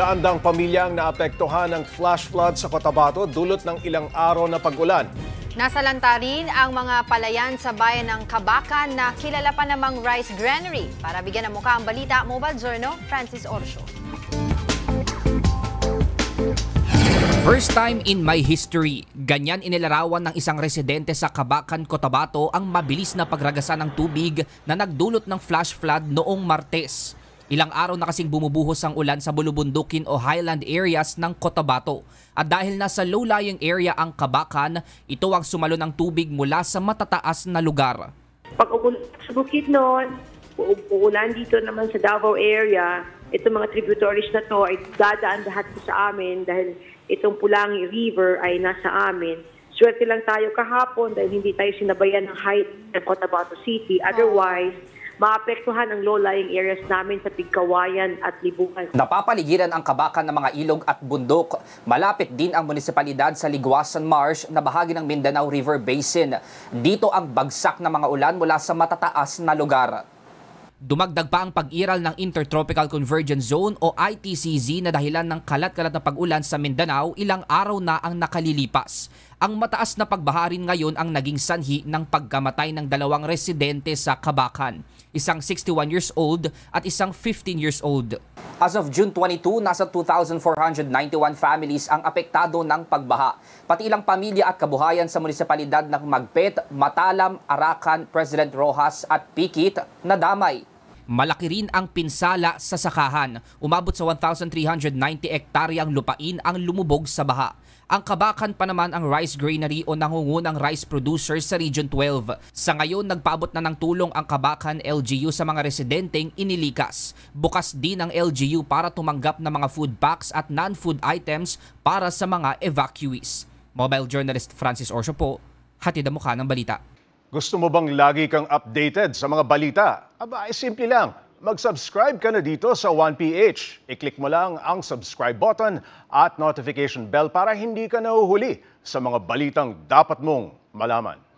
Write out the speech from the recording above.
Daandang pamilyang naapektuhan ng flash flood sa Cotabato dulot ng ilang araw na pagulan. Nasa lantarin ang mga palayan sa bayan ng Kabakan na kilala pa namang rice granary. Para bigyan ng mukha ang balita, Mobile Journal, Francis Orso. First time in my history, ganyan inilarawan ng isang residente sa Kabakan, Cotabato ang mabilis na pagragasan ng tubig na nagdulot ng flash flood noong Martes. Ilang araw na kasing bumubuhos ang ulan sa Bulubundukin o Highland areas ng Cotabato. At dahil nasa low-lying area ang Kabakan, ito ang sumalo ng tubig mula sa matataas na lugar. Pag umulan sa noon, uulan dito naman sa Davao area, itong mga tributaries na to ay dadaan lahat sa amin dahil itong Pulangi River ay nasa amin. Swerte lang tayo kahapon dahil hindi tayo sinabayan ng height ng Cotabato City. Otherwise, oh maapektuhan ang low-lying areas namin sa Pigkawayan at Libukan. Napapaligiran ang kabakan ng mga ilog at bundok. Malapit din ang munisipalidad sa Liguasan Marsh na bahagi ng Mindanao River Basin. Dito ang bagsak ng mga ulan mula sa matataas na lugar. Dumagdag pa ang pag-iral ng Intertropical Convergence Zone o ITCZ na dahilan ng kalat-kalat na pag-ulan sa Mindanao ilang araw na ang nakalilipas. Ang mataas na pagbaha rin ngayon ang naging sanhi ng pagkamatay ng dalawang residente sa Kabakan, isang 61 years old at isang 15 years old. As of June 22, nasa 2,491 families ang apektado ng pagbaha, pati ilang pamilya at kabuhayan sa munisipalidad ng Magpet, Matalam, Arakan, President Rojas at Pikit na damay malaki rin ang pinsala sa sakahan. Umabot sa 1,390 hektaryang lupain ang lumubog sa baha. Ang kabakan pa naman ang rice granary o nangungunang rice producers sa Region 12. Sa ngayon, nagpaabot na ng tulong ang kabakan LGU sa mga residenteng inilikas. Bukas din ang LGU para tumanggap ng mga food packs at non-food items para sa mga evacuees. Mobile journalist Francis Orso po, hatid ang mukha ng balita. Gusto mo bang lagi kang updated sa mga balita? Aba, ay eh, simple lang. Mag-subscribe ka na dito sa 1PH. I-click mo lang ang subscribe button at notification bell para hindi ka nahuhuli sa mga balitang dapat mong malaman.